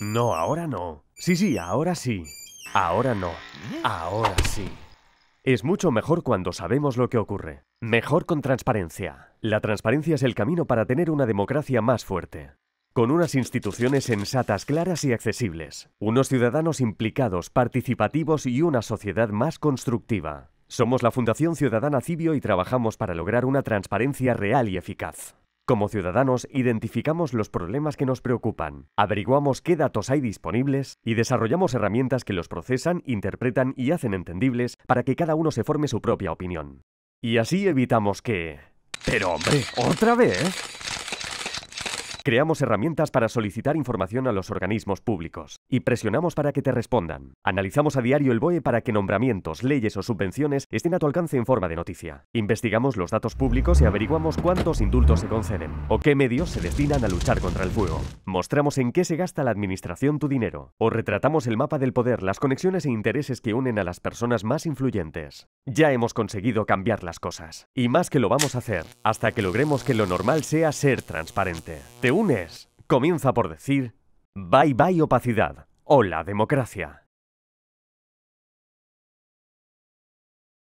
No, ahora no. Sí, sí, ahora sí. Ahora no. Ahora sí. Es mucho mejor cuando sabemos lo que ocurre. Mejor con transparencia. La transparencia es el camino para tener una democracia más fuerte. Con unas instituciones sensatas, claras y accesibles. Unos ciudadanos implicados, participativos y una sociedad más constructiva. Somos la Fundación Ciudadana Cibio y trabajamos para lograr una transparencia real y eficaz. Como ciudadanos, identificamos los problemas que nos preocupan, averiguamos qué datos hay disponibles y desarrollamos herramientas que los procesan, interpretan y hacen entendibles para que cada uno se forme su propia opinión. Y así evitamos que... Pero hombre, otra vez. Creamos herramientas para solicitar información a los organismos públicos y presionamos para que te respondan. Analizamos a diario el BOE para que nombramientos, leyes o subvenciones estén a tu alcance en forma de noticia. Investigamos los datos públicos y averiguamos cuántos indultos se conceden o qué medios se destinan a luchar contra el fuego. Mostramos en qué se gasta la administración tu dinero o retratamos el mapa del poder, las conexiones e intereses que unen a las personas más influyentes. Ya hemos conseguido cambiar las cosas y más que lo vamos a hacer hasta que logremos que lo normal sea ser transparente unes comienza por decir bye bye opacidad, hola democracia.